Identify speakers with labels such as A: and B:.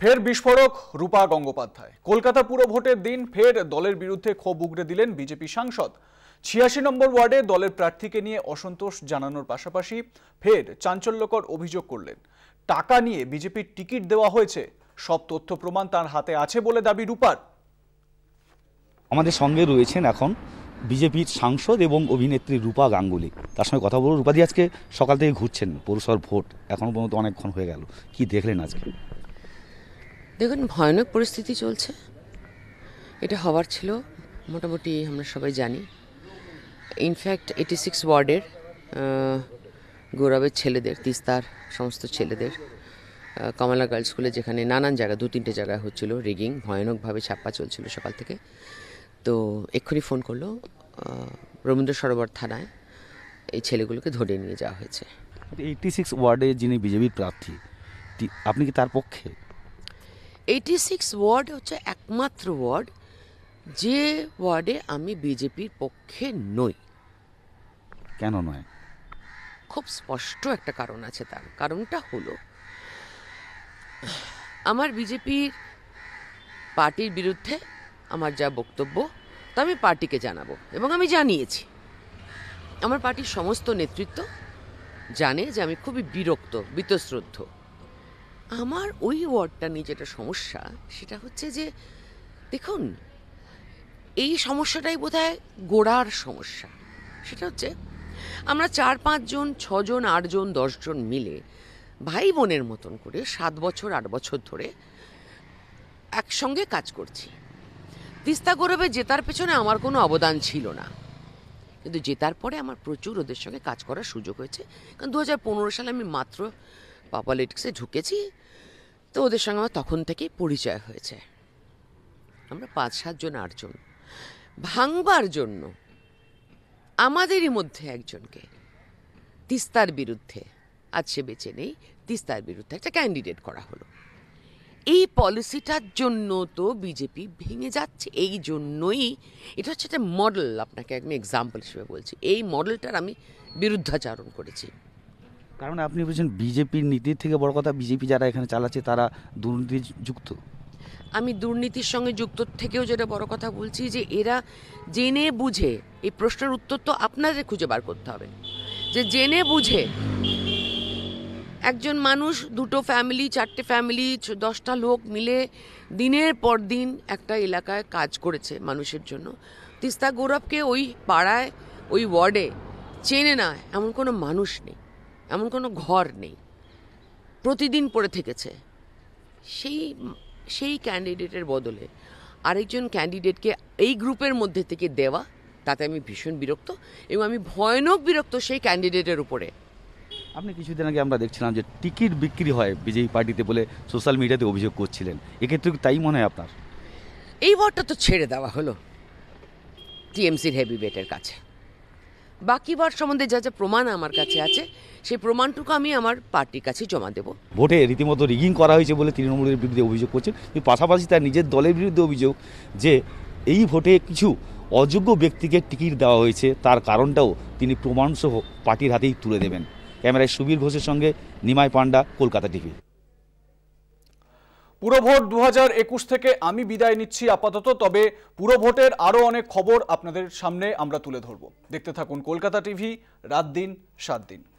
A: ফের বিস্ফোরক রূপা গঙ্গোপাধ্যায় কলকাতা পুরো ভোটের দিন ফের দলের বিরুদ্ধে ক্ষোভ উগড়ে দিলেন বিজেপি সাংসদ ছিয়াশি নম্বর ওয়ার্ডে দলের প্রার্থীকে নিয়ে অসন্তোষ জানানোর পাশাপাশি ফের চাঞ্চল্যকর অভিযোগ করলেন টাকা নিয়ে বিজেপির টিকিট দেওয়া হয়েছে সব তথ্য প্রমাণ তার হাতে আছে বলে দাবি রূপার
B: আমাদের সঙ্গে রয়েছেন এখন বিজেপির সাংসদ এবং অভিনেত্রী রূপা গাঙ্গুলি তার সঙ্গে কথা বলবো রূপাদি আজকে সকাল থেকে ঘুরছেন পৌরসভার ভোট এখন পর্যন্ত অনেকক্ষণ হয়ে গেল কি দেখলেন আজকে
C: দেখুন ভয়ানক পরিস্থিতি চলছে এটা হওয়ার ছিল মোটামুটি আমরা সবাই জানি ইনফ্যাক্ট এইটি সিক্স ওয়ার্ডের গৌরবের ছেলেদের তিস্তার সমস্ত ছেলেদের কমলা গার্লস স্কুলে যেখানে নানান জায়গা দু তিনটে জায়গায় হচ্ছিল রিগিং ভয়ানকভাবে ছাপ্পা চলছিল সকাল থেকে তো এক্ষুনি ফোন করলো
B: রবীন্দ্র সরোবর থানায় এই ছেলেগুলোকে ধরে নিয়ে যাওয়া হয়েছে এইটি আচ্ছা, সিক্স ওয়ার্ডে যিনি বিজেপির প্রার্থী আপনি কি তার পক্ষে
C: এইটি সিক্স ওয়ার্ড হচ্ছে একমাত্র ওয়ার্ড যে ওয়ার্ডে আমি বিজেপির পক্ষে নই কেন নয় খুব স্পষ্ট একটা কারণ আছে তার কারণটা হলো আমার বিজেপির পার্টির বিরুদ্ধে আমার যা বক্তব্য তা আমি পার্টিকে জানাবো এবং আমি জানিয়েছি আমার পার্টির সমস্ত নেতৃত্ব জানে যে আমি খুবই বিরক্ত বিতশ্রদ্ধ আমার ওই ওয়ার্ডটা নিয়ে যেটা সমস্যা সেটা হচ্ছে যে দেখুন এই সমস্যাটাই বোধ হয় গোড়ার সমস্যা সেটা হচ্ছে আমরা চার পাঁচজন ছজন আটজন দশজন মিলে ভাই বোনের মতন করে সাত বছর আট বছর ধরে একসঙ্গে কাজ করছি তিস্তা গৌরবে জেতার পেছনে আমার কোনো অবদান ছিল না কিন্তু জেতার পরে আমার প্রচুর ওদের সঙ্গে কাজ করার সুযোগ হয়েছে কারণ দু সালে আমি মাত্র পাপালিটিক্সে ঢুকেছি তো ওদের সঙ্গে আমার তখন থেকেই পরিচয় হয়েছে আমরা পাঁচ সাতজন আটজন ভাঙবার জন্য আমাদেরই মধ্যে একজনকে তিস্তার বিরুদ্ধে আজ সে বেঁচে নেই তিস্তার বিরুদ্ধে একটা ক্যান্ডিডেট করা হলো এই পলিসিটার জন্য তো বিজেপি ভেঙে যাচ্ছে এই জন্যই এটা হচ্ছে একটা মডেল আপনাকে আমি এক্সাম্পল হিসেবে বলছি এই মডেলটার আমি বিরুদ্ধাচারণ করেছি
B: কারণ আপনি বলছেন বিজেপির নীতির থেকে বড় কথা বিজেপি যারা এখানে চালাচ্ছে তারা দুর্নীতিযুক্ত
C: আমি দুর্নীতির সঙ্গে যুক্ত থেকেও যেটা বড় কথা বলছি যে এরা জেনে বুঝে এই প্রশ্নের উত্তর তো আপনাদের খুঁজে বার করতে হবে যে জেনে বুঝে একজন মানুষ দুটো ফ্যামিলি চারটে ফ্যামিলি দশটা লোক মিলে দিনের পর দিন একটা এলাকায় কাজ করেছে মানুষের জন্য তিস্তা গৌরবকে ওই পাড়ায় ওই ওয়ার্ডে চেনে না এমন কোনো মানুষ নেই এমন কোনো ঘর নেই প্রতিদিন পড়ে থেকেছে সেই সেই ক্যান্ডিডেটের বদলে আরেকজন ক্যান্ডিডেটকে এই গ্রুপের মধ্যে থেকে দেওয়া তাতে আমি ভীষণ বিরক্ত এবং আমি ভয়ানক বিরক্ত সেই ক্যান্ডিডেটের উপরে
B: আপনি কিছুদিন আগে আমরা দেখছিলাম যে টিকিট বিক্রি হয় বিজেপি পার্টিতে বলে সোশ্যাল মিডিয়াতে অভিযোগ করছিলেন এক্ষেত্রে তাই মনে হয় আপনার
C: এই ওয়ার্ডটা তো ছেড়ে দেওয়া হলো টিএমসির বেটের কাছে বাকি বার সম্বন্ধে যা যা প্রমাণ আমার কাছে আছে সেই প্রমাণটুকু আমি আমার পার্টির কাছে জমা দেব
B: ভোটে রীতিমতো রিগিং করা হয়েছে বলে তৃণমূলের বিরুদ্ধে অভিযোগ করছেন কিন্তু পাশাপাশি তার নিজের দলের বিরুদ্ধে অভিযোগ যে এই ভোটে কিছু অযোগ্য ব্যক্তিকে টিকিট দেওয়া হয়েছে তার কারণটাও তিনি প্রমাণসহ পার্টির হাতেই তুলে দেবেন ক্যামেরায় সুবীর ঘোষের সঙ্গে নিমাই পান্ডা কলকাতা টিভি
A: পুরভোট দু হাজার একুশ থেকে আমি বিদায় নিচ্ছি আপাতত তবে পুরভোটের আরও অনেক খবর আপনাদের সামনে আমরা তুলে ধরব দেখতে থাকুন কলকাতা টিভি রাত দিন সাত দিন